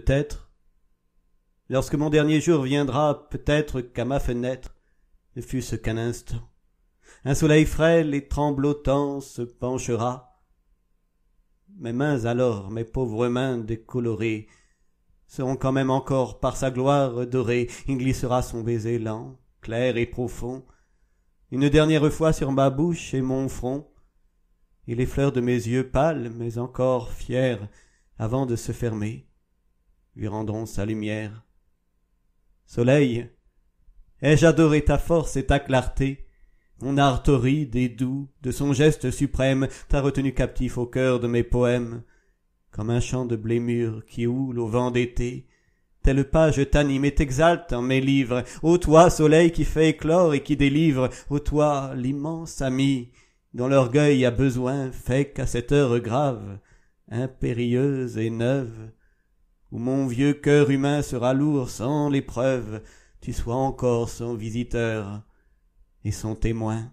peut-être. Lorsque mon dernier jour viendra, peut-être qu'à ma fenêtre, ne fût-ce qu'un instant, un soleil frêle et tremblotant se penchera. Mes mains alors, mes pauvres mains décolorées, seront quand même encore par sa gloire dorée. Il glissera son baiser lent, clair et profond, une dernière fois sur ma bouche et mon front, et les fleurs de mes yeux pâles, mais encore fiers, avant de se fermer lui rendront sa lumière. Soleil, ai-je adoré ta force et ta clarté, mon art torride et doux, de son geste suprême, Ta retenu captif au cœur de mes poèmes, comme un chant de blé mûr qui houle au vent d'été, telle page t'anime et t'exalte en mes livres. Ô toi, soleil qui fait éclore et qui délivre, ô toi, l'immense ami, dont l'orgueil a besoin, fait qu'à cette heure grave, impérieuse et neuve, où mon vieux cœur humain sera lourd sans l'épreuve, tu sois encore son visiteur et son témoin.